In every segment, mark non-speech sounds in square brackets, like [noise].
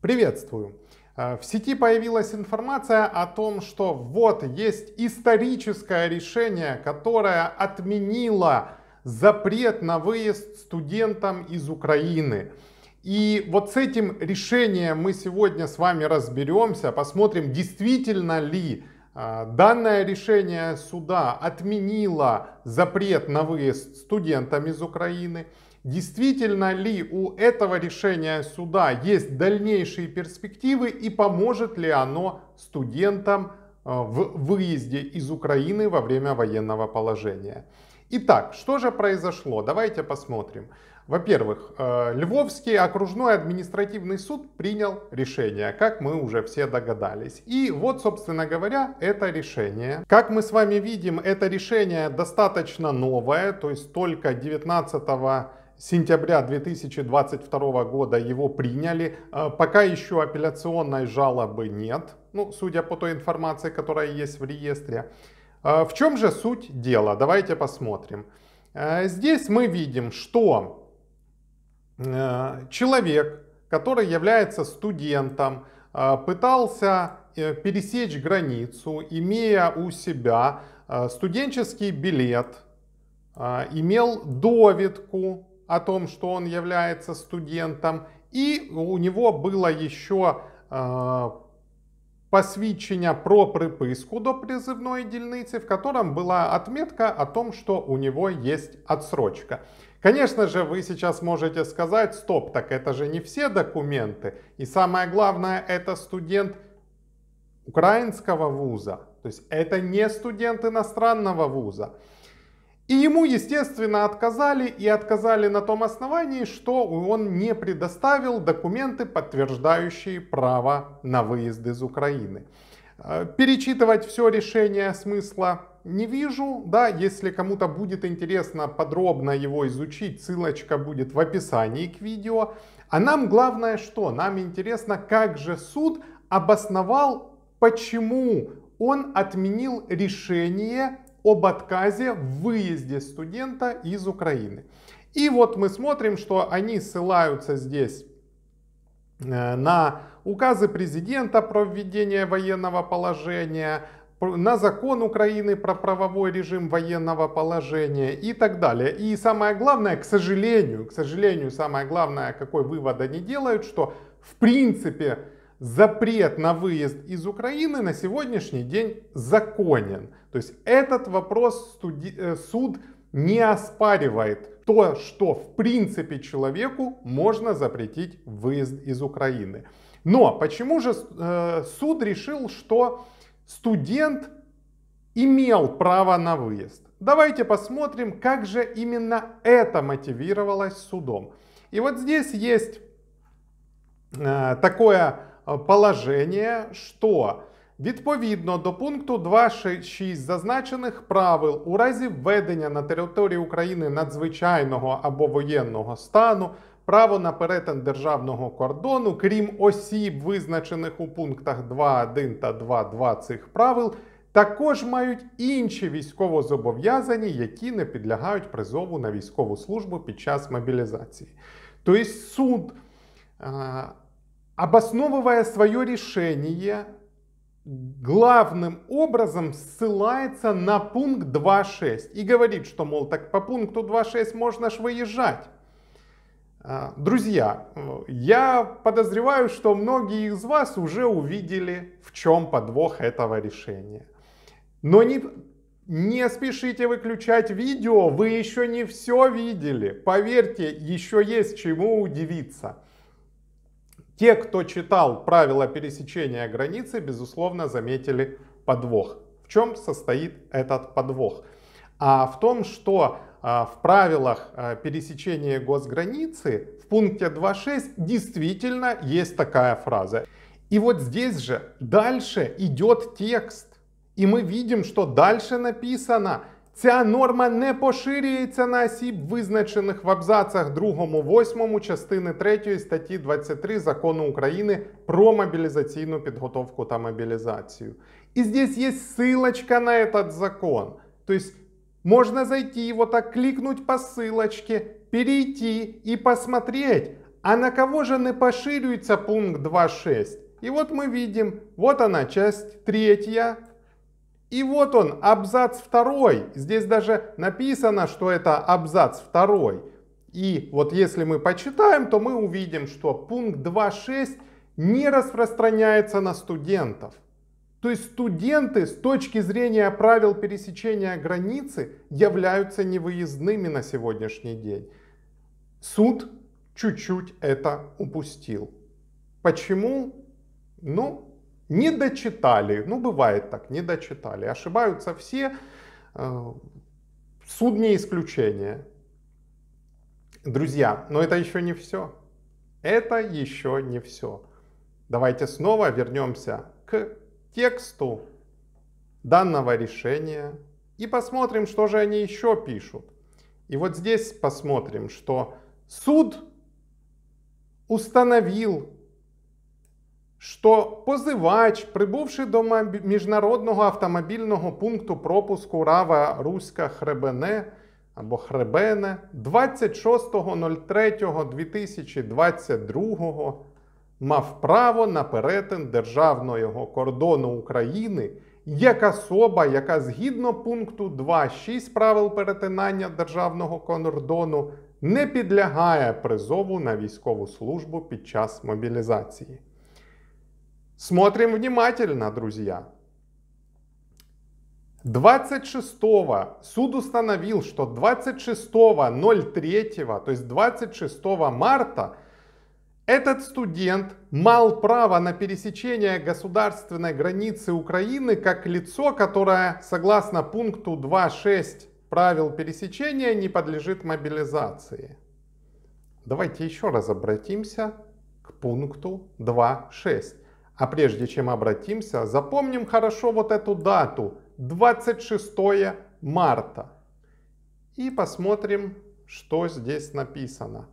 Приветствую! Э, в сети появилась информация о том, что вот есть историческое решение, которое отменило запрет на выезд студентам из Украины. И вот с этим решением мы сегодня с вами разберемся, посмотрим, действительно ли э, Данное решение суда отменило запрет на выезд студентам из Украины. Действительно ли у этого решения суда есть дальнейшие перспективы и поможет ли оно студентам э, в выезде из Украины во время военного положения? Итак, что же произошло? Давайте посмотрим. Во-первых, э, Львовский окружной административный суд принял решение, как мы уже все догадались. И вот, собственно говоря, это решение. Как мы с вами видим, это решение достаточно новое, то есть только 19 сентября 2022 года его приняли. Э, пока еще апелляционной жалобы нет, ну, судя по той информации, которая есть в реестре. Э, в чем же суть дела? Давайте посмотрим. Э, здесь мы видим, что человек, который является студентом, пытался пересечь границу, имея у себя студенческий билет, имел довидку о том, что он является студентом, и у него было еще э, про приписку до призывной дельницы, в котором была отметка о том, что у него есть отсрочка. Конечно же, вы сейчас можете сказать, стоп, так это же не все документы. И самое главное, это студент украинского вуза. То есть это не студент иностранного вуза. И ему, естественно, отказали, и отказали на том основании, что он не предоставил документы, подтверждающие право на выезд из Украины. Э, перечитывать все решение смысла не вижу, да, если кому-то будет интересно подробно его изучить, ссылочка будет в описании к видео. А нам главное что? Нам интересно, как же суд обосновал, почему он отменил решение об отказе в выезде студента из Украины. И вот мы смотрим, что они ссылаются здесь э, на указы президента про введение военного положения, на закон Украины про правовой режим военного положения и так далее. И самое главное, к сожалению, к сожалению, самое главное, какой вывод они делают, что в принципе запрет на выезд из Украины на сегодняшний день законен. То есть этот вопрос студи- э, суд не оспаривает то, что в принципе человеку можно запретить выезд из Украины. Но почему же э, суд решил, что студент имел право на выезд? Давайте посмотрим, как же именно это мотивировалось судом. И вот здесь есть э, такое Е, положення, що відповідно до пункту 2.6 зазначених правил у разі введення на території України надзвичайного або воєнного стану. Право на перетин державного кордону, крім осіб, визначених у пунктах 2.1 та 2.2 цих правил, також мають інші військовозобов'язані, які не підлягають призову на військову службу під час мобілізації. Тобто суд е, обосновывая свое решение, главным образом ссылается на пункт 2.6 и говорит, что, мол, так по пункту 2.6 можно ж выезжать. А, друзья, я подозреваю, что многие из вас уже увидели, в чем подвох этого решения. Но не, не спешите выключать видео, вы еще не все видели. Поверьте, еще есть чему удивиться. Те, кто читал правила пересечения границы, безусловно, заметили подвох. В чем состоит этот подвох? А в том, что а, в правилах а, пересечения госграницы в пункте 2.6 действительно есть такая фраза. И вот здесь же дальше идет текст. И мы видим, что дальше написано Ця норма не поширюється на осіб, визначених в абзацах 2-8 частини 3 статті 23 закону України про мобілізаційну підготовку та мобілізацію. И здесь есть ссылочка на этот закон. То есть можно зайти его вот так, кликнуть по ссылочке, перейти и посмотреть, а на кого же не поширюется пункт 2.6. И вот мы видим, вот она часть третья, и вот он, абзац второй. Здесь даже написано, что это абзац второй. И вот если мы почитаем, то мы увидим, что пункт 2.6 не распространяется на студентов. То есть студенты с точки зрения правил пересечения границы являются невыездными на сегодняшний день. Суд чуть-чуть это упустил. Почему? Ну, не дочитали, ну бывает так, не дочитали. Ошибаются все, э, суд не исключение. Друзья, но это еще не все. Это еще не все. Давайте снова вернемся к тексту данного решения и посмотрим, что же они еще пишут. И вот здесь посмотрим, что суд установил що позивач, прибувши до міжнародного автомобільного пункту пропуску Рава Руська Хребене або Хребене 26.03.2022 мав право на перетин державного кордону України як особа, яка згідно пункту 2.6 правил перетинання державного кордону не підлягає призову на військову службу під час мобілізації. Смотрим внимательно, друзья. 26-го суд установил, что 26.03, то есть 26 марта, этот студент мал право на пересечение государственной границы Украины как лицо, которое, согласно пункту 2.6 правил пересечения, не подлежит мобилизации. Давайте еще раз обратимся к пункту 2.6. А прежде чем обратимся, запомним хорошо вот эту дату, 26 марта. И посмотрим, что здесь написано.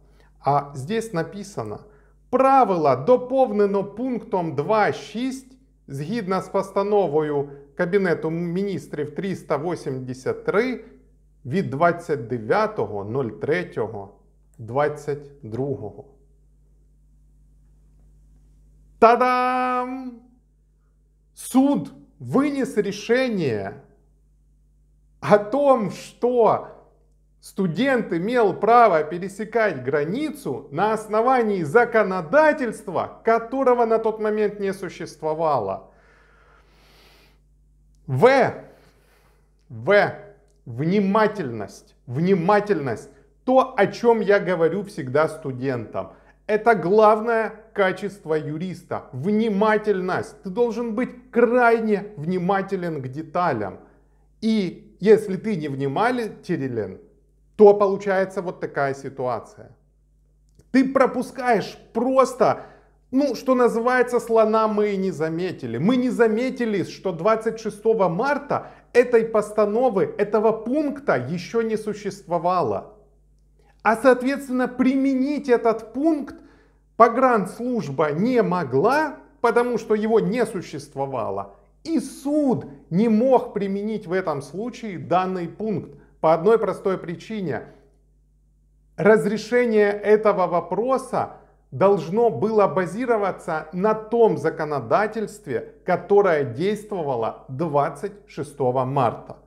А здесь написано правило доповнено пунктом 2.6 згідно з постановою Кабінету міністрів 383 від 29.03.22. Та-дам! Суд вынес решение о том, что студент имел право пересекать границу на основании законодательства, которого на тот момент не существовало. В. В. Внимательность. Внимательность. То, о чем я говорю всегда студентам. Это главное качество юриста. Внимательность. Ты должен быть крайне внимателен к деталям. И если ты не внимателен, то получается вот такая ситуация. Ты пропускаешь просто, ну, что называется, слона мы и не заметили. Мы не заметили, что 26 марта этой постановы, этого пункта еще не существовало. А соответственно применить этот пункт погранслужба не могла, потому что его не существовало, и суд не мог применить в этом случае данный пункт по одной простой причине. Разрешение этого вопроса должно было базироваться на том законодательстве, которое действовало 26 марта.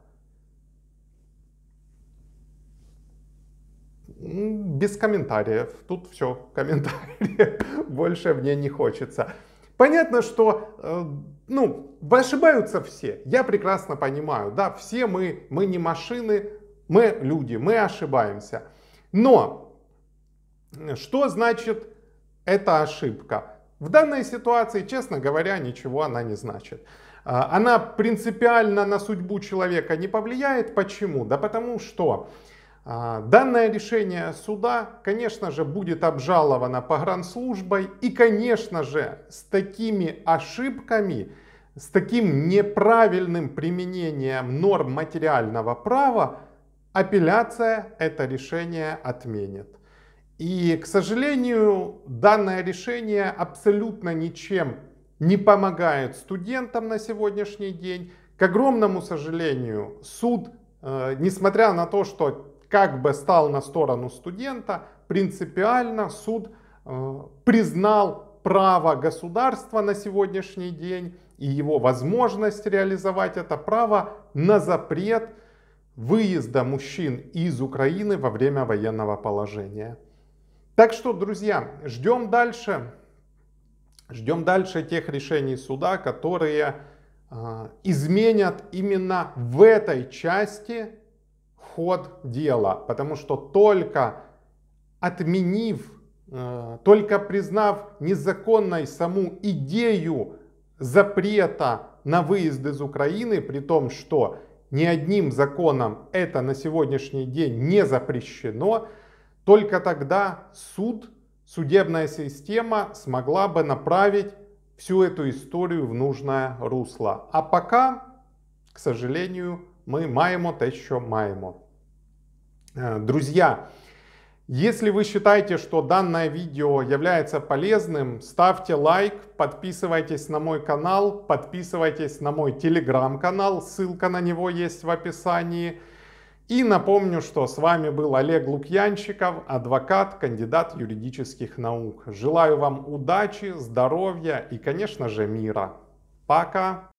Без комментариев. Тут все, комментарии. [laughs] Больше мне не хочется. Понятно, что, э, ну, ошибаются все. Я прекрасно понимаю, да, все мы, мы не машины, мы люди, мы ошибаемся. Но что значит эта ошибка? В данной ситуации, честно говоря, ничего она не значит. А, она принципиально на судьбу человека не повлияет. Почему? Да потому что а, данное решение суда, конечно же, будет обжаловано погранслужбой и, конечно же, с такими ошибками, с таким неправильным применением норм материального права апелляция это решение отменит. И, к сожалению, данное решение абсолютно ничем не помогает студентам на сегодняшний день. К огромному сожалению, суд, э, несмотря на то, что как бы стал на сторону студента, принципиально суд э, признал право государства на сегодняшний день и его возможность реализовать это право на запрет выезда мужчин из Украины во время военного положения. Так что, друзья, ждем дальше. Ждем дальше тех решений суда, которые э, изменят именно в этой части ход дела, потому что только отменив, э, только признав незаконной саму идею запрета на выезд из Украины, при том, что ни одним законом это на сегодняшний день не запрещено, только тогда суд, судебная система смогла бы направить всю эту историю в нужное русло. А пока, к сожалению, мы маємо те, что маємо. Друзья, если вы считаете, что данное видео является полезным, ставьте лайк, подписывайтесь на мой канал, подписывайтесь на мой телеграм-канал, ссылка на него есть в описании. И напомню, что с вами был Олег Лукьянчиков, адвокат, кандидат юридических наук. Желаю вам удачи, здоровья и, конечно же, мира. Пока!